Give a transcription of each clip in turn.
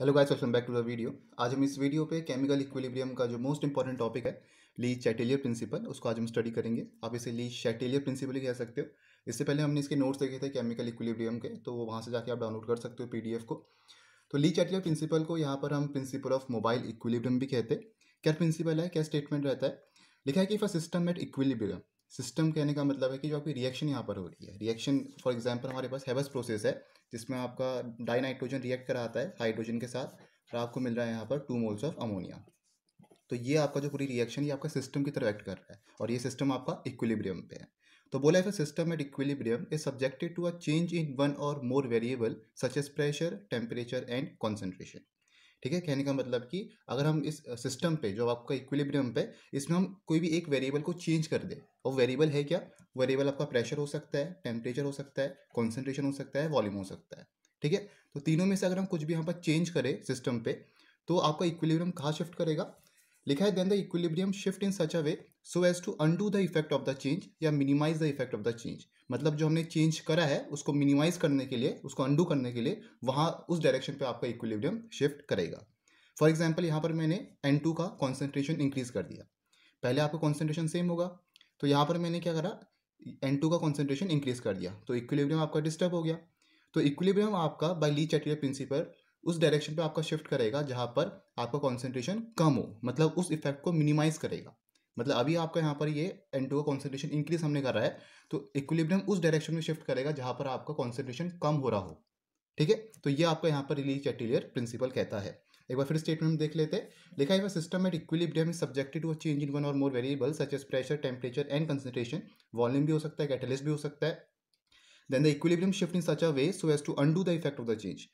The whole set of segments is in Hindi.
hello guys welcome back to the video आज हम इस वीडियो पे केमिकल इक्विलिब्रियम का जो मोस्ट इंपॉर्टेंट टॉपिक है ली चैटेलियर प्रिंसिपल उसको आज हम स्टडी करेंगे आप इसे ली चैटेलियर प्रिंसिपल ही कह सकते हो इससे पहले हमने इसके नोट्स देखे थे केमिकल इक्विलिब्रियम के तो वहाँ से जाके आप डाउनलोड कर सकते हो पी को तो ली चैटेलियर प्रिंसिपल को यहाँ पर हम प्रिंसिपल ऑफ मोबाइल इक्विलिब्रियम भी कहते हैं क्या प्रिंसिपल है क्या स्टेटमेंट रहता है लिखा है कि for system at equilibrium system कहने का मतलब है कि जो आपकी रिएक्शन यहाँ पर हो रही है रिएक्शन फॉर एग्जाम्पल हमारे पास हैवस प्रोसेस है जिसमें आपका डाई नाइट्रोजन रिएक्ट कराता है हाइड्रोजन के साथ और आपको मिल रहा है यहाँ पर टू मोल्स ऑफ अमोनिया तो ये आपका जो पूरी रिएक्शन ये आपका सिस्टम की तरफ एक्ट कर रहा है और ये सिस्टम आपका इक्विलिब्रियम पे है तो बोला है system at equilibrium is subjected to a change in one or more variable such as pressure temperature and concentration ठीक है कहने का मतलब कि अगर हम इस सिस्टम पे जो आपका इक्विलिब्रियम पे इसमें हम कोई भी एक वेरिएबल को चेंज कर दे वो वेरिएबल है क्या वेरिएबल आपका प्रेशर हो सकता है टेम्परेचर हो सकता है कॉन्सेंट्रेशन हो सकता है वॉल्यूम हो सकता है ठीक है तो तीनों में से अगर हम कुछ भी यहाँ पर चेंज करें सिस्टम पे तो आपका इक्विलिब्रियम कहाँ शिफ्ट करेगा लिखा है then the equilibrium shift in such a way so as to undo the effect of the change या minimise the effect of the change मतलब जो हमने चेंज करा है उसको मिनिमाइज करने के लिए उसको अंडू करने के लिए वहाँ उस डायरेक्शन पे आपका इक्विलिब्रियम शिफ्ट करेगा फॉर एग्जाम्पल यहाँ पर मैंने एन टू का कॉन्सेंट्रेशन इंक्रीज कर दिया पहले आपका कॉन्सेंट्रेशन सेम होगा तो यहाँ पर मैंने क्या करा एन टू का कॉन्सेंट्रेशन इंक्रीज कर दिया तो इक्विलिब्रियम आपका डिस्टर्ब हो गया तो इक्विलिब्रियम आपका बाई ली चैटियर प्रिंसिपल उस डायरेक्शन पर आपका शिफ्ट करेगा जहाँ पर आपका कॉन्सेंट्रेशन कम हो मतलब उस इफेक्ट को मिनिमाइज करेगा मतलब अभी आपका यहाँ पर ये एन टू का कॉन्सेंट्रेशन इंक्रीज हमने कर रहा है तो इक्विलिब्रियम उस डायरेक्शन में शिफ्ट करेगा जहाँ पर आपका कॉन्सेंट्रेशन कम हो रहा हो ठीक है तो ये आपका यहाँ पर रिलीज कैटिलियर प्रिंसिपल कहता है एक बार फिर स्टेटमेंट देख लेते हैं लिखा है system at equilibrium is subjected to a change in one or more variable such as pressure temperature and concentration volume भी हो सकता है कैटलिस्ट भी हो सकता है then the equilibrium shift in such a way so as to undo the effect of the change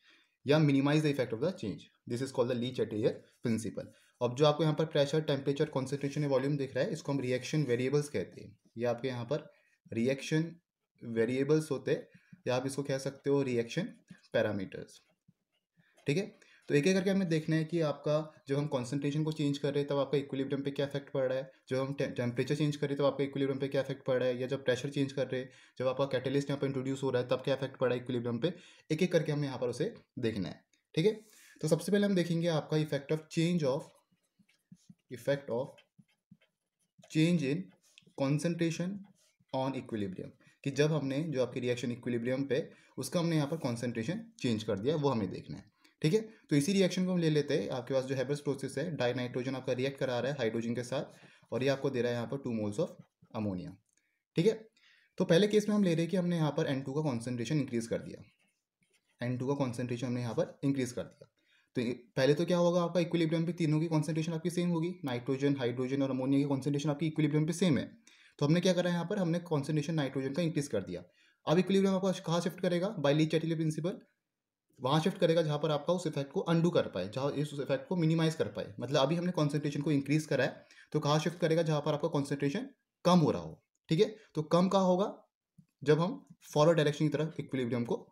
या minimise the effect of the change this is called the Le Chatelier principle अब जो आपको यहाँ पर प्रेशर टेम्परेचर कॉन्सेंट्रेशन वॉल्यूम दिख रहा है इसको हम रिएक्शन वेरिएबल्स कहते हैं ये आपके यहाँ पर रिएक्शन वेरिएबल्स होते हैं या आप इसको कह सकते हो रिएक्शन पैरामीटर्स ठीक है तो एक एक करके हमें देखना है कि आपका जब हम कॉन्सेंट्रेशन को चेंज कर रहे हैं तब आपका इक्विलिब्रियम पे क्या इफेक्ट पड़ रहा है जब हम टेम्परेचर चेंज कर रहे हैं तब आपका इक्विलिब्रियम पे क्या इफेक्ट पड़ रहा है या जब प्रेशर चेंज कर रहे हैं जब आपका कैटलिस्ट यहाँ पर इंट्रोड्यूस हो रहा है तब क्या इफेक्ट पड़ रहा है इक्विलिब्रियम पे एक एक करके हमें यहाँ पर उसे देखना है ठीक है तो सबसे पहले हम देखेंगे आपका effect of change of effect of change in concentration on equilibrium कि जब हमने जो आपके रिएक्शन इक्विलिब्रियम पे उसका हमने यहाँ पर कॉन्सेंट्रेशन चेंज कर दिया वो हमें देखना है ठीक है तो इसी रिएक्शन को हम ले लेते हैं आपके पास जो हैबर्स प्रोसेस है डाई नाइट्रोजन आपका रिएक्ट करा रहा है हाइड्रोजन के साथ और ये आपको दे रहा है यहाँ पर टू मोल्स ऑफ अमोनिया ठीक है तो पहले केस में हम ले रहे हैं कि हमने यहाँ पर एन का कॉन्सेंट्रेशन इंक्रीज कर दिया एन का कॉन्सेंट्रेशन हमने यहाँ पर इंक्रीज कर दिया तो पहले तो क्या होगा आपका इक्विलिब्रियम पे तीनों की कॉन्सेंट्रेशन आपकी सेम होगी नाइट्रोजन हाइड्रोजन और अमोनिया की कॉन्सेंट्रेशन आपकी इक्विलिब्रियम पे सेम है तो हमने क्या करा यहाँ पर हमने कॉन्सेंट्रेशन नाइट्रोजन का इंक्रीज कर दिया अब इक्विलिब्रियम आपका कहाँ शिफ्ट करेगा ली चैटिली प्रिंसिपल वहाँ शिफ्ट करेगा जहाँ पर आपका उस इफेक्ट को अंडू कर पाए जहाँ इस उस इफेक्ट को मिनिमाइज कर पाए मतलब अभी हमने कॉन्सेंट्रेशन को इंक्रीज करा है तो कहाँ शिफ्ट करेगा जहाँ पर आपका कॉन्सेंट्रेशन कम हो रहा हो ठीक है तो कम कहाँ होगा जब हम फॉरवर्ड डायरेक्शन की तरफ इक्विलिब्रियम को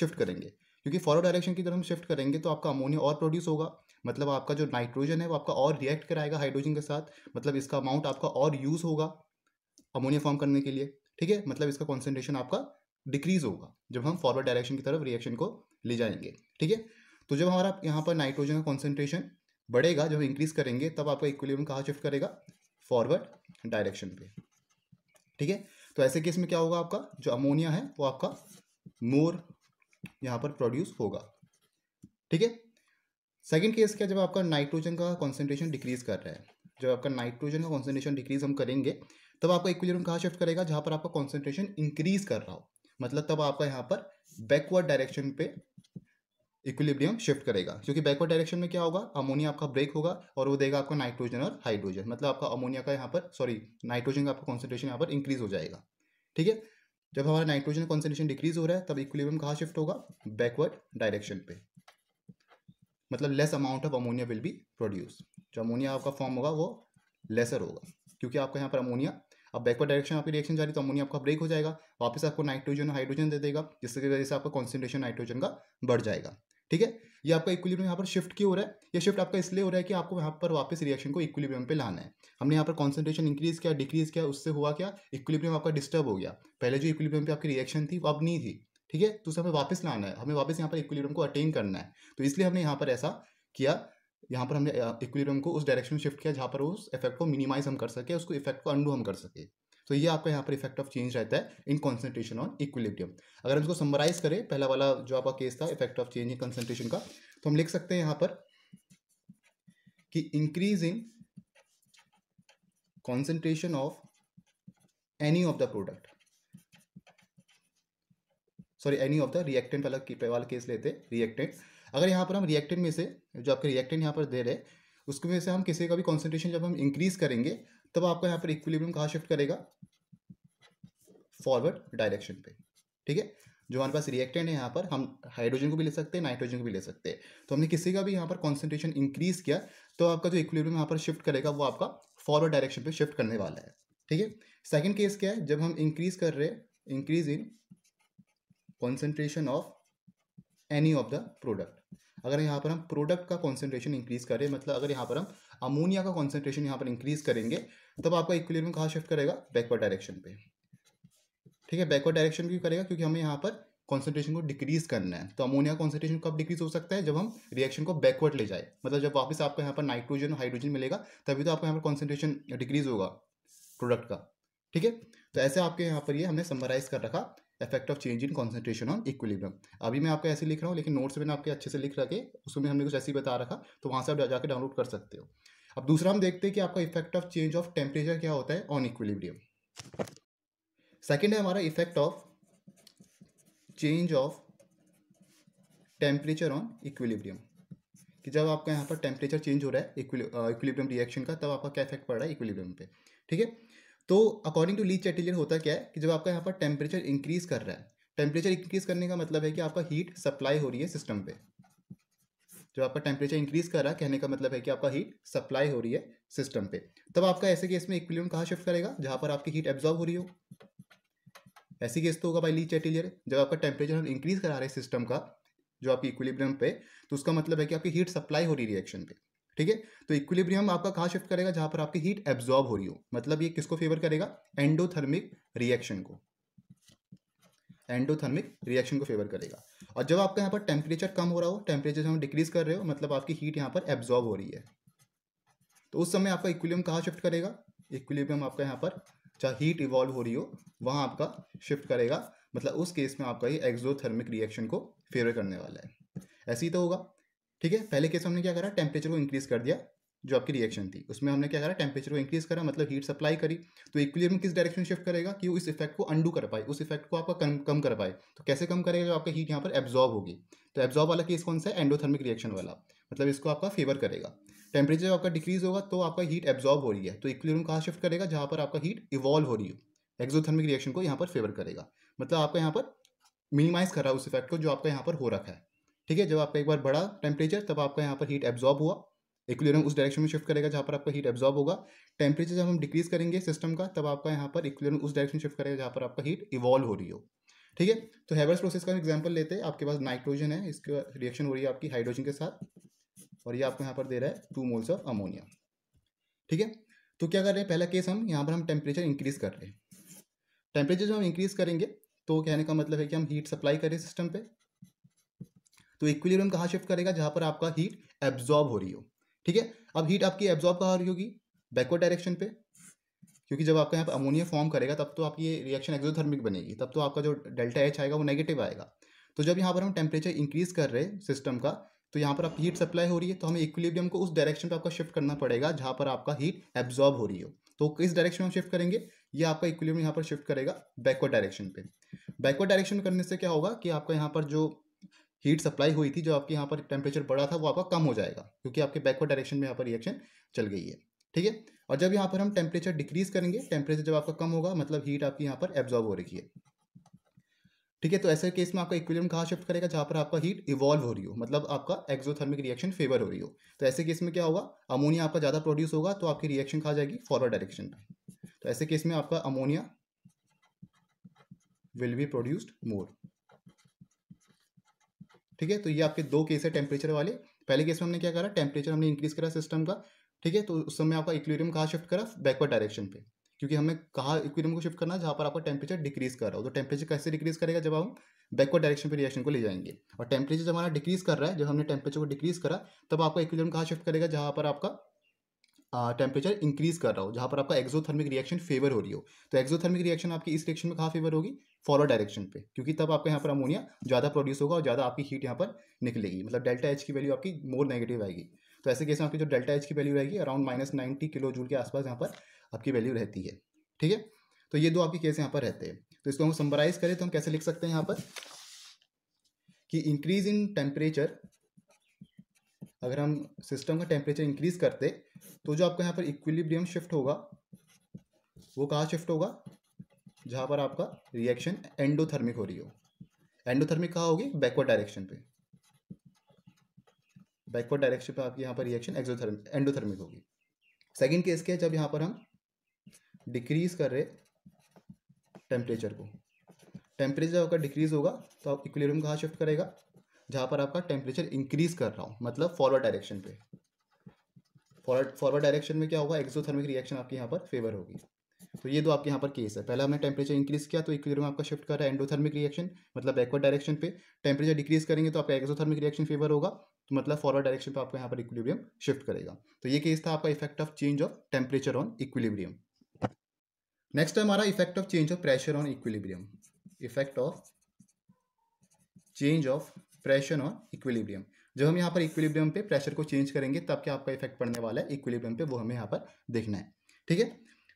शिफ्ट करेंगे क्योंकि फॉरवर्ड डायरेक्शन की तरफ हम शिफ्ट करेंगे तो आपका अमोनिया और प्रोड्यूस होगा मतलब आपका जो नाइट्रोजन है वो आपका और रिएक्ट कराएगा हाइड्रोजन के साथ मतलब इसका अमाउंट आपका और यूज़ होगा अमोनिया फॉर्म करने के लिए ठीक है मतलब इसका कॉन्सेंट्रेशन आपका डिक्रीज होगा जब हम फॉरवर्ड डायरेक्शन की तरफ रिएक्शन को ले जाएंगे ठीक है तो जब हमारा यहाँ पर नाइट्रोजन का कॉन्सेंट्रेशन बढ़ेगा जब इंक्रीज करेंगे तब आपका इक्विलिब्रियम कहाँ शिफ्ट करेगा फॉरवर्ड डायरेक्शन पे ठीक है तो ऐसे केस में क्या होगा आपका जो अमोनिया है वो आपका मोर यहाँ पर प्रोड्यूस होगा ठीक है सेकेंड केस क्या जब आपका नाइट्रोजन का कॉन्सेंट्रेशन डिक्रीज कर रहा है जब आपका नाइट्रोजन का कॉन्सेंट्रेशन डिक्रीज हम करेंगे तब आपका इक्विलिब्रियम कहाँ शिफ्ट करेगा जहाँ पर आपका कॉन्सेंट्रेशन इंक्रीज कर रहा हो मतलब तब आपका यहाँ पर बैकवर्ड डायरेक्शन पे इक्विलिब्रियम शिफ्ट करेगा क्योंकि बैकवर्ड डायरेक्शन में क्या होगा अमोनिया आपका ब्रेक होगा और वो देगा आपको नाइट्रोजन और हाइड्रोजन मतलब आपका अमोनिया का यहाँ पर सॉरी नाइट्रोजन का आपका कॉन्सेंट्रेशन यहाँ पर इंक्रीज हो जाएगा ठीक है जब हमारा नाइट्रोजन कॉन्सेंट्रेशन डिक्रीज हो रहा है तब इक्विलिब्रियम कहाँ शिफ्ट होगा बैकवर्ड डायरेक्शन पे मतलब less amount of ammonia will be produce जो अमोनिया आपका फॉर्म होगा वो लेसर होगा क्योंकि आपका यहाँ पर अमोनिया अब बैकवर्ड डायरेक्शन आपकी रिएक्शन जा रही तो अमोनिया आपका ब्रेक हो जाएगा वापस आपको नाइट्रोजन हाइड्रोजन दे देगा जिसकी वजह से आपका कॉन्सेंट्रेशन नाइट्रोजन का बढ़ जाएगा ठीक है ये आपका इक्विलिब्रियम यहाँ पर शिफ्ट क्यों हो रहा है ये शिफ्ट आपका इसलिए हो रहा है कि आपको यहाँ पर वापस रिएक्शन को इक्विलिब्रियम पे लाना है हमने यहाँ पर कॉन्सेंट्रेशन इंक्रीज किया डिक्रीज किया उससे हुआ क्या इक्विलिब्रियम आपका डिस्टर्ब हो गया पहले जो इक्विलिब्रियम पे आपकी रिएक्शन थी अब नहीं थी ठीक है तो उसे हमें वापस लाना है हमें वापस यहाँ पर इक्विलिब्रियम को अटेन करना है तो इसलिए हमने यहाँ पर ऐसा किया यहाँ पर हमने इक्विलिब्रियम को उस डायरेक्शन में शिफ्ट किया जहाँ पर उस इफेक्ट को मिनिमाइज हम कर सके उसको इफेक्ट को अंडू हम कर सके तो ये आपका यहाँ पर इफेक्ट ऑफ चेंज रहता है इन कॉन्सेंट्रेशन ऑन इक्विलिब्रियम अगर हम इसको समराइज करें पहला वाला जो आपका केस था effect of change in concentration का तो हम लिख सकते हैं यहाँ पर कि increase in concentration of any of the product sorry any of the reactant वाला वाला केस लेते हैं रिएक्टेंट अगर यहाँ पर हम रिएक्टेंट में से जो आपके रिएक्टेंट यहाँ पर दे रहे उसके में से हम किसी का भी कॉन्सेंट्रेशन जब हम इंक्रीज करेंगे तब आपका यहाँ पर इक्विलिब्रियम कहाँ शिफ्ट करेगा फॉरवर्ड डायरेक्शन पे ठीक है जो हमारे पास रिएक्टेंट है यहाँ पर हम हाइड्रोजन को भी ले सकते हैं नाइट्रोजन को भी ले सकते हैं तो हमने किसी का भी यहाँ पर कॉन्सेंट्रेशन इंक्रीज किया तो आपका जो इक्विलिब्रियम यहाँ पर शिफ्ट करेगा वो आपका फॉरवर्ड डायरेक्शन पे शिफ्ट करने वाला है ठीक है सेकेंड केस क्या है जब हम इंक्रीज कर रहे हैं increase in concentration of any of the product अगर यहाँ पर हम प्रोडक्ट का कॉन्सेंट्रेशन इंक्रीज करें मतलब अगर यहाँ पर हम अमोनिया का कॉन्सेंट्रेशन यहाँ पर इंक्रीज करेंगे तब आपका इक्विलिब्रियम कहाँ शिफ्ट करेगा बैकवर्ड डायरेक्शन पे ठीक है बैकवर्ड डायरेक्शन क्यों करेगा क्योंकि हमें यहाँ पर कॉन्सेंट्रेशन को डिक्रीज करना है तो अमोनिया कॉन्सेंट्रेशन कब डिक्रीज हो सकता है जब हम रिएक्शन को बैकवर्ड ले जाए मतलब जब वापस आपको यहाँ पर नाइट्रोजन और हाइड्रोजन मिलेगा तभी तो आपको यहाँ पर कॉन्सेंट्रेशन डिक्रीज होगा प्रोडक्ट का ठीक है तो ऐसे आपके यहाँ पर ये यह हमने समराइज कर रखा effect of change in concentration on equilibrium अभी मैं आपको ऐसे लिख रहा हूँ लेकिन नोट्स मैंने आपके अच्छे से लिख रखे उसमें हमने कुछ ऐसे ही बता रखा तो वहाँ से आप जाकर डाउनलोड कर सकते हो अब दूसरा हम देखते हैं कि आपका effect of change of temperature क्या होता है ऑन इक्विलिब्रियम सेकेंड है हमारा effect of change of temperature on equilibrium कि जब आपका यहाँ पर टेम्परेचर चेंज हो रहा है इक्विलिब्रियम रिएक्शन का तब आपका क्या इफेक्ट पड़ रहा है इक्विलिब्रियम पे ठीक है तो अकॉर्डिंग टू ली चैटेलियर होता क्या है कि जब आपका यहाँ पर टेम्परेचर इंक्रीज कर रहा है टेम्परेचर इंक्रीज करने का मतलब है कि आपका हीट सप्लाई हो रही है सिस्टम पे जब आपका टेम्परेचर इंक्रीज कर रहा है कहने का मतलब है कि आपका हीट सप्लाई हो रही है सिस्टम पे तब आपका ऐसे केस में इक्विलिब्रियम कहाँ शिफ्ट करेगा जहाँ पर आपकी हीट एब्जॉर्ब हो रही हो ऐसी केस तो होगा भाई लीच एटिलियर जब आपका टेम्परेचर हम इंक्रीज करा रहे हैं सिस्टम का जो आपकी इक्विलिब्रियम पे तो उसका मतलब है कि आपकी हीट सप्लाई हो रही रिएक्शन पे ठीक है तो इक्विलिब्रियम आपका कहाँ शिफ्ट करेगा जहाँ पर आपकी हीट एब्जॉर्ब हो रही हो मतलब ये किसको फेवर करेगा एंडोथर्मिक रिएक्शन को एंडोथर्मिक रिएक्शन को फेवर करेगा और जब आपका यहाँ पर टेम्परेचर कम हो रहा हो टेम्परेचर हम डिक्रीज कर रहे हो मतलब आपकी हीट यहाँ पर एब्जॉर्ब हो रही है तो उस समय आपका इक्विलियम कहाँ शिफ्ट करेगा इक्विलियम आपका यहाँ पर चाहे हीट इवॉल्व हो रही हो वहाँ आपका शिफ्ट करेगा मतलब उस केस में आपका ये एक्जोथर्मिक रिएक्शन को फेवर करने वाला है ऐसे ही तो होगा ठीक है पहले केस हमने क्या करा टेम्परेचर को इंक्रीज कर दिया जो आपकी रिएक्शन थी उसमें हमने क्या करा टेम्परेचर को इंक्रीज करा मतलब हीट सप्लाई करी तो इक्विलियम किस डायरेक्शन शिफ्ट करेगा कि वो इस इफेक्ट को अंडू कर पाए उस इफेक्ट को आपका कम कम कर पाए तो कैसे कम करेगा जो आपका हीट यहाँ पर एब्जॉर्ब होगी तो एब्जॉर्ब वाला केस कौन सा है एंडोथर्मिक रिएक्शन वाला मतलब इसको आपका फेवर करेगा टेम्परेचर आपका डिक्रीज होगा तो आपका हीट एब्जॉर्ब हो रही है तो इक्विलियम कहाँ शिफ्ट करेगा जहाँ पर आपका हीट इवॉल्व हो रही हो एक्जोथर्मिक रिएक्शन को यहाँ पर फेवर करेगा मतलब आपका यहाँ पर मिनिमाइज करा उस इफेक्ट को जो आपका यहाँ पर हो रखा है ठीक है जब आपका एक बार बड़ा टेम्परेचर तब आपका यहाँ पर हीट एब्जॉर्ब हुआ इक्विलिब्रियम उस डायरेक्शन में शिफ्ट करेगा जहाँ पर आपका हीट एब्जॉर्ब होगा टेम्परेचर जब हम डिक्रीज करेंगे सिस्टम का तब आपका यहाँ पर इक्विलिब्रियम उस डायरेक्शन शिफ्ट करेगा जहाँ पर आपका हीट इवॉल्व हो रही हो ठीक है तो हैवर्स प्रोसेस का एग्जाम्पल लेते हैं आपके पास नाइट्रोजन है इसका रिएक्शन हो रही है आपकी हाइड्रोजन के साथ और ये आपको यहाँ पर दे रहा है टू मोल्स ऑफ अमोनिया ठीक है तो क्या कर रहे हैं पहला केस हम यहाँ पर हम टेम्परेचर इंक्रीज कर रहे हैं टेम्परेचर जब हम इंक्रीज करेंगे तो कहने का मतलब है कि हम हीट सप्लाई करें सिस्टम पे तो इक्विलिब्रियम कहाँ शिफ्ट करेगा जहाँ पर आपका हीट एब्जॉर्ब हो रही हो ठीक है अब हीट आपकी एब्जॉर्ब कहा रही होगी बैकवर्ड डायरेक्शन पे क्योंकि जब आपका यहाँ पर अमोनिया फॉर्म करेगा तब तो आपकी ये रिएक्शन एक्जोथर्मिक बनेगी तब तो आपका जो डेल्टा एच आएगा वो नेगेटिव आएगा तो जब यहाँ पर हम टेम्परेचर इंक्रीज कर रहे हैं सिस्टम का तो यहाँ पर आपकी हीट सप्लाई हो रही है तो हमें इक्विलिब्रियम को उस डायरेक्शन पर आपका शिफ्ट करना पड़ेगा जहाँ पर आपका हीट एब्जॉर्ब हो रही हो तो किस डायरेक्शन में हम शिफ्ट करेंगे ये आपका इक्विलिब्रियम यहाँ पर शिफ्ट करेगा बैकवर्ड डायरेक्शन पे बैकवर्ड डायरेक्शन करने से क्या होगा कि आपका यहाँ पर जो हीट सप्लाई हुई थी जो आपके यहाँ पर टेम्परेचर बढ़ा था वो आपका कम हो जाएगा क्योंकि आपके बैकवर्ड डायरेक्शन में यहाँ पर रिएक्शन चल गई है ठीक है और जब यहाँ पर हम टेम्परेचर डिक्रीज करेंगे टेम्परेचर जब आपका कम होगा मतलब हीट आपकी यहाँ पर एब्जॉर्व हो रही है ठीक है तो ऐसे केस में आपका इक्विलियम कहाँ शिफ्ट करेगा जहाँ पर आपका हीट इवॉल्व हो रही हो मतलब आपका एक्जोथर्मिक रिएक्शन फेवर हो रही हो तो ऐसे केस में क्या होगा अमोनिया आपका ज़्यादा प्रोड्यूस होगा तो आपकी रिएक्शन कहा जाएगी फॉरवर्ड डायरेक्शन में तो ऐसे केस में आपका ammonia will be produced more ठीक है तो ये आपके दो केस है टेम्परेचर वाले पहले केस में हमने क्या करा टेम्परेचर हमने इंक्रीज करा सिस्टम का ठीक है तो उस समय आपका इक्वेरियम कहाँ शिफ्ट करा बैकवर्ड डायरेक्शन पे क्योंकि हमें कहा इक्वेरियम को शिफ्ट करना जहाँ पर आपका टेम्परेचर डिक्रीज कर रहा हो तो टेम्परेचर कैसे डिक्रीज करेगा जब हम बैकवर्ड डायरेक्शन पे रिएक्शन को ले जाएंगे और टेम्परेचर जब हमारा डिक्रीज कर रहा है जब हमने टेम्परेचर को डिक्रीज करा तब आपका इक्वेरियम कहाँ शिफ्ट करेगा जहाँ पर आपका टेम्परेचर इंक्रीज कर रहा हो जहाँ पर आपका एक्जोथर्मिक रिएक्शन फेवर हो रही हो तो एक्जोथर्मिक रिएक्शन आपकी इस रिएक्शन में कहाँ फेवर होगी फॉरवर्ड डायरेक्शन पे क्योंकि तब आपका यहाँ पर अमोनिया ज़्यादा प्रोड्यूस होगा और ज़्यादा आपकी हीट यहाँ पर निकलेगी मतलब डेल्टा एच की वैल्यू आपकी मोर नेगेटिव आएगी तो ऐसे केस में आपकी जो डेल्टा एच की वैल्यू रहेगी around minus ninety kilojoule के आसपास यहाँ पर आपकी वैल्यू रहती है ठीक है तो ये दो आपके केस यहाँ पर रहते हैं तो इसको हम समराइज करें तो हम कैसे लिख सकते हैं यहाँ पर कि इंक्रीज इन टेम्परेचर अगर हम सिस्टम का टेम्परेचर इंक्रीज करते तो जो आपका यहाँ पर इक्विलिब्रियम शिफ्ट होगा वो कहाँ शिफ्ट होगा जहाँ पर आपका रिएक्शन एंडोथर्मिक हो रही हो एंडोथर्मिक कहाँ होगी बैकवर्ड डायरेक्शन पे बैकवर्ड डायरेक्शन पे आपकी यहाँ पर रिएक्शन एक्सोथर्मिक एंडोथर्मिक होगी सेकेंड केस क्या है जब यहाँ पर हम डिक्रीज कर रहे टेम्परेचर को टेम्परेचर आपका डिक्रीज होगा तो आप इक्विलिब्रियम कहाँ शिफ्ट करेगा जहां पर आपका टेम्परेचर इंक्रीज कर रहा हूं मतलब फॉरवर्ड डायरेक्शन पे फॉरवर्ड फॉरवर्ड डायरेक्शन में क्या होगा एक्सोथर्मिक रिएक्शन आपके यहाँ पर फेवर होगी तो ये दो आपके यहाँ पर केस है पहला हमने टेम्परेचर इंक्रीज किया तो इक्वेरियम आपका शिफ्ट कर रहा है एंडोथर्मिक रिएक्शन मतलब बैकवर्ड डायरेक्शन पे टेम्परेचर डिक्रीज करेंगे तो आपका एक्सोथर्मिक रिएक्शन फेवर होगा तो मतलब फॉरवर्ड डायरेक्शन पे आपको यहाँ पर इक्विलिब्रियम शिफ्ट करेगा तो ये केस था आपका effect of change of temperature on equilibrium next है हमारा effect of change of pressure on equilibrium effect of change of pressure और इक्विलिब्रियम जब हम यहाँ पर इक्विलिब्रियम पे प्रेशर को चेंज करेंगे तब क्या आपका इफेक्ट पड़ने वाला है इक्विलिब्रियम पे वो हमें यहाँ पर देखना है ठीक है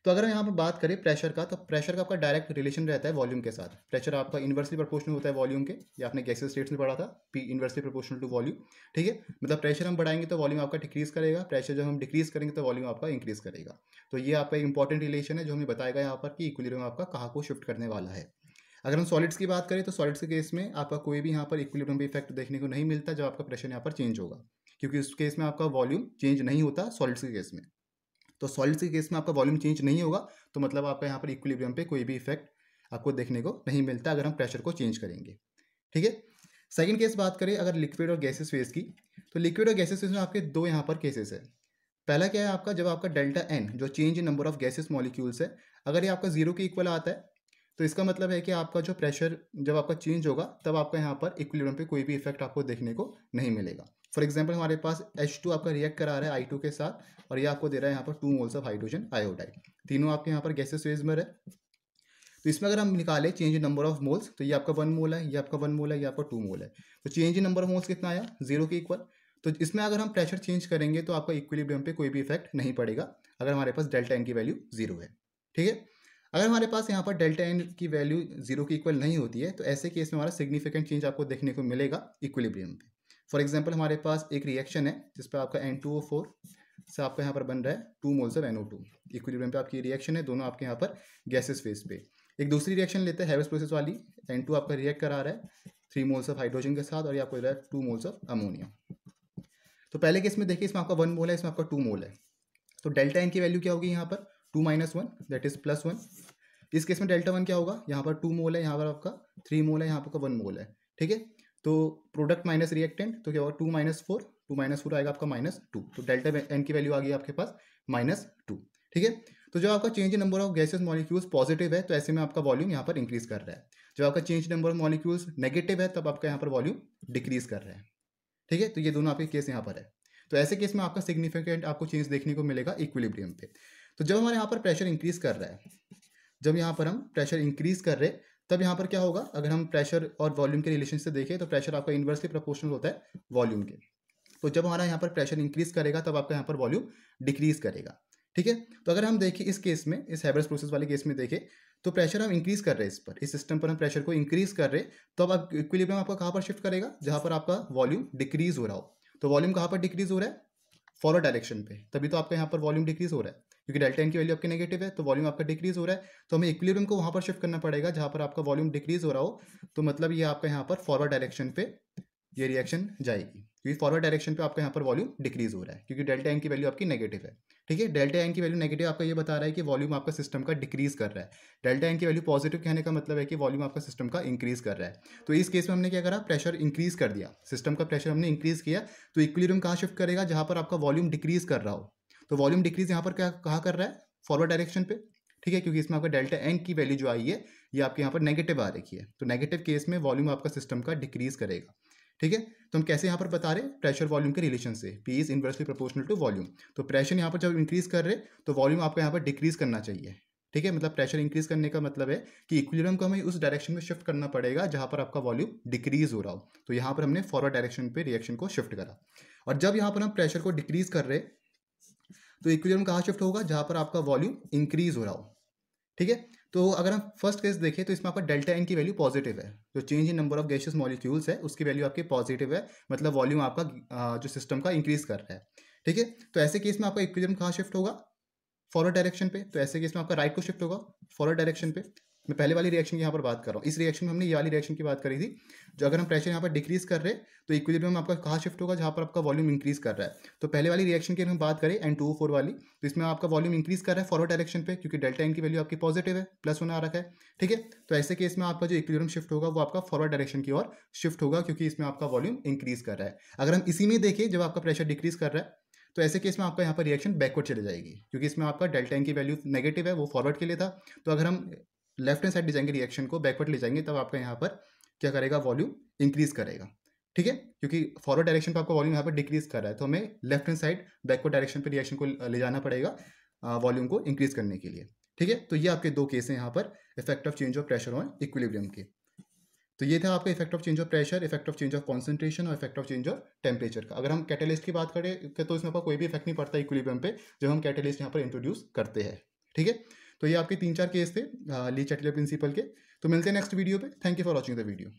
तो अगर हम यहाँ पर बात करें प्रेशर का तो प्रेशर का आपका डायरेक्ट रिलेशन रहता है वॉल्यूम के साथ प्रेशर आपका इन्वर्सली प्रपोर्शनल होता है वॉल्यूम के या आपने गैसेस स्टेट्स में पढ़ा था P inversely proportional to volume ठीक है मतलब प्रेशर हम बढ़ाएंगे तो वॉल्यूम आपका डिक्रीज करेगा प्रेशर जब हम डिक्रीज करेंगे तो वॉल्यूम आपका इंक्रीज करेगा तो ये आपका इंपॉर्टेंट रिलेशन है जो हमें बताएगा यहाँ पर कि इक्विलिब्रियम आपका कहाँ को शिफ्ट करने वाला है अगर हम सॉलिड्स की बात करें तो सॉलिड्स के केस में आपका कोई भी यहाँ पर इक्विलिब्रियम इफेक्ट देखने को नहीं मिलता जब आपका प्रेशर यहाँ पर चेंज होगा क्योंकि उस केस में आपका वॉल्यूम चेंज नहीं होता सॉलिड्स के केस में तो सॉलिड्स के केस में आपका वॉल्यूम चेंज नहीं होगा तो मतलब आपका यहाँ पर इक्विलिब्रियम पे कोई भी इफेक्ट आपको देखने को नहीं मिलता अगर हम प्रेशर को चेंज करेंगे ठीक है सेकेंड केस बात करें अगर लिक्विड और गैसेस फेज की तो लिक्विड और गैसेस फेज में आपके दो यहाँ पर केसेस है पहला क्या है आपका जब आपका डेल्टा एन जो change in number of gases molecules है अगर ये आपका जीरो के इक्वल आता है तो इसका मतलब है कि आपका जो प्रेशर जब आपका चेंज होगा तब आपका यहाँ पर इक्विलिब्रियम पे कोई भी इफेक्ट आपको देखने को नहीं मिलेगा फॉर एग्जाम्पल हमारे पास एच टू आपका रिएक्ट करा रहा है आई टू के साथ और ये आपको दे रहा है यहाँ पर two moles of hydrogen iodide तीनों आपके यहाँ पर गैसेस फेज में है तो इसमें अगर हम निकालें change in number of moles तो ये आपका वन मोल है ये आपका वन मोल है ये आपका टू मोल है तो change in number of moles कितना आया जीरो के इक्वल तो इसमें अगर हम प्रेशर चेंज करेंगे तो आपका इक्विलिब्रियम पे कोई भी इफेक्ट नहीं पड़ेगा अगर हमारे पास डेल्टा एन की वैल्यू जीरो है ठीक है अगर हमारे पास यहाँ पर डेल्टा एन की वैल्यू जीरो की इक्वल नहीं होती है तो ऐसे केस में हमारा सिग्निफिकेंट चेंज आपको देखने को मिलेगा इक्विलिब्रियम पे फॉर एग्जाम्पल हमारे पास एक रिएक्शन है जिस पर आपका एन टू ओ फोर से आपका यहाँ पर बन रहा है two moles of N O two equilibrium पे आपकी रिएक्शन है दोनों आपके यहाँ पर गैसेस फेस पे एक दूसरी रिएक्शन लेते हैं हैवेस प्रोसेस वाली एन टू आपका रिएक्ट करा रहा है थ्री मोल्स ऑफ हाइड्रोजन के साथ और ये आपको दे रहा है टू मोल्स ऑफ अमोनिया तो पहले केस में देखिए इसमें आपका वन मोल है इसमें आपका टू मोल है तो डेल्टा एन की वैल्यू क्या होगी यहाँ पर two minus one that is plus one इस केस में डेल्टा वन क्या होगा यहाँ पर टू मोल है यहाँ पर आपका थ्री मोल है यहाँ पर वन मोल है ठीक है तो प्रोडक्ट माइनस रिएक्टेंट तो क्या होगा two minus four two minus four आएगा आपका माइनस टू तो डेल्टा एन की वैल्यू आ गई आपके पास माइनस टू ठीक है तो जब आपका change number of gases molecules positive है तो ऐसे में आपका वॉल्यूम यहाँ पर इंक्रीज कर रहा है जब आपका change number of molecules negative है तब आपका यहाँ पर वॉल्यूम डिक्रीज कर रहा है ठीक है तो ये दोनों आपके केस यहाँ पर है तो ऐसे केस में आपका सिग्निफिकेंट आपको चेंज देखने को मिलेगा इक्विलिब्रियम पे तो जब हमारे यहाँ पर प्रेशर इंक्रीज कर रहा है जब यहाँ पर हम प्रेशर इंक्रीज कर रहे तब यहाँ पर क्या होगा अगर हम प्रेशर और वॉल्यूम के रिलेशन से देखें तो प्रेशर आपका इन्वर्सली प्रपोर्शनल होता है वॉल्यूम के तो जब हमारा यहाँ पर प्रेशर इंक्रीज करेगा तब आपका यहाँ पर वॉल्यूम डिक्रीज करेगा ठीक है तो अगर हम देखें इस केस में इस हैवर्स प्रोसेस वाले केस में देखें तो प्रेशर हम इंक्रीज कर रहे हैं इस पर इस सिस्टम पर हम प्रेशर को इंक्रीज कर रहे तो अब आप इक्विलिब्रियम आपका कहाँ पर शिफ्ट करेगा जहाँ पर आपका वॉल्यूम डिक्रीज हो रहा हो तो वॉल्यूम कहाँ पर डिक्रीज हो रहा है फॉरवर्ड डायरेक्शन पे तभी तो आपका यहाँ पर वॉल्यूम डिक्रीज हो रहा है क्योंकि डेल्टा एन की वैल्यू आपकी नेगेटिव है तो वॉल्यूम आपका डिक्रीज हो रहा है तो हमें इक्विलिब्रियम को वहाँ पर शिफ्ट करना पड़ेगा जहाँ पर आपका वॉल्यूम डिक्रीज हो रहा हो तो मतलब ये आपका यहाँ पर फॉरवर्ड डायरेक्शन पे ये रिएक्शन जाएगी क्योंकि फॉरवर्ड डायरेक्शन पे आपका यहाँ पर वॉल्यूम डिक्रीज हो रहा है क्योंकि डेल्टा एन की वैल्यू आपकी नेगेटिव है ठीक है डेल्टा एन की वैल्यू नेगेटिव आपका ये बता रहा है कि वॉल्यूम आपका सिस्टम का डिक्रीज कर रहा है डेल्टा एन की वैल्यू पॉजिटिव कहने का मतलब है कि वॉल्यूम आपका सिस्टम का इंक्रीज कर रहा है तो इस केस में हमने क्या करा प्रेशर इंक्रीज कर दिया सिस्टम का प्रेशर हमने इंक्रीज किया तो इक्विलिब्रियम कहाँ शिफ्ट करेगा जहाँ पर आपका वॉल्यूम डिक्रीज कर रहा हो तो वॉल्यूम डिक्रीज यहाँ पर क्या कहा कर रहा है फॉरवर्ड डायरेक्शन पे ठीक है क्योंकि इसमें आपका डेल्टा एन की वैल्यू जो आई है ये आपके यहाँ पर नेगेटिव आ रही है तो नेगेटिव केस में वॉल्यूम आपका सिस्टम का डिक्रीज करेगा ठीक है तो हम कैसे यहाँ पर बता रहे प्रेशर वॉल्यूम के रिलेशन से P is inversely proportional to volume तो प्रेशर यहाँ पर जब इंक्रीज कर रहे तो वॉल्यूम आपको यहाँ पर डिक्रीज करना चाहिए ठीक है मतलब प्रेशर इंक्रीज करने का मतलब है कि इक्विलिब्रियम को हमें उस डायरेक्शन में शिफ्ट करना पड़ेगा जहाँ पर आपका वॉल्यूम डिक्रीज हो रहा हो तो यहाँ पर हमने फॉरवर्ड डायरेक्शन पर रिएक्शन को शिफ्ट करा और जब यहाँ पर हम प्रेशर को डिक्रीज कर रहे तो इक्विलिब्रियम कहाँ शिफ्ट होगा जहाँ पर आपका वॉल्यूम इंक्रीज हो रहा हो ठीक है तो अगर हम फर्स्ट केस देखें तो इसमें आपका डेल्टा एन की वैल्यू पॉजिटिव है जो change in number of gaseous molecules है उसकी वैल्यू आपकी पॉजिटिव है मतलब वॉल्यूम आपका जो सिस्टम का इंक्रीज कर रहा है ठीक है तो ऐसे केस में आपका इक्विलिब्रियम कहाँ शिफ्ट होगा फॉरवर्ड डायरेक्शन पे तो ऐसे केस में आपका राइट को शिफ्ट होगा फॉरवर्ड डायरेक्शन पे मैं पहले वाली रिएक्शन की यहाँ पर बात कर रहा हूँ इस रिएक्शन में हमने ये वाली रिएक्शन की बात करी थी जो अगर हम प्रेशर यहाँ पर डिक्रीज कर रहे तो इक्विलिब्रियम आपका कहाँ शिफ्ट होगा जहाँ पर आपका वॉल्यूम इंक्रीज कर रहा है तो पहले वाली रिएक्शन की हम बात करें एन टू फोर वाली तो इसमें आपका वॉल्यूम इंक्रीज कर रहा है फॉरवर्ड डायरेक्शन पे क्योंकि डेल्टा एन की वैल्यू आपकी पॉजिटिव है प्लस होना आ रखा है ठीक है तो ऐसे केस में आपका जो इक्विलिब्रियम शिफ्ट होगा वो आपका फॉरवर्ड डायरेक्शन की ओर शिफ्ट होगा क्योंकि इसमें आपका वॉल्यूम इंक्रीज कर रहा है अगर हम इसी में देखें जब आपका प्रेशर डिक्रीज कर रहा है तो ऐसे केस में आपका यहाँ पर रिएक्शन बैकवर्ड चले जाएगी क्योंकि इसमें आपका डेल्टा एन की वैल्यू नेगेटिव है वो फॉरवर्ड के लिए था तो अगर हम लेफ्ट हैंड साइड ले जाएंगे रिएक्शन को बैकवर्ड ले जाएंगे तब आपका यहाँ पर क्या करेगा वॉल्यूम इंक्रीज करेगा ठीक है क्योंकि फॉरवर्ड डायरेक्शन पर आपका वॉल्यूम यहाँ पर डिक्रीज कर रहा है तो हमें left hand side backward direction पर रिएक्शन को ले जाना पड़ेगा वॉल्यूम को इंक्रीज करने के लिए ठीक है तो ये आपके दो केस हैं यहाँ पर effect of change of pressure on equilibrium के तो ये था आपका effect of change of pressure effect of change of concentration और effect of change of temperature का अगर हम कैटलिस्ट की बात करें तो इसमें आपका कोई भी इफेक्ट नहीं पड़ता इक्विलिब्रियम पे जब हम कैटलिस्ट यहाँ पर इंट्रोड्यूस करते हैं ठीक है तो ये आपके तीन चार केस थे ली चटिला प्रिंसिपल के तो मिलते हैं नेक्स्ट वीडियो पे thank you for watching the video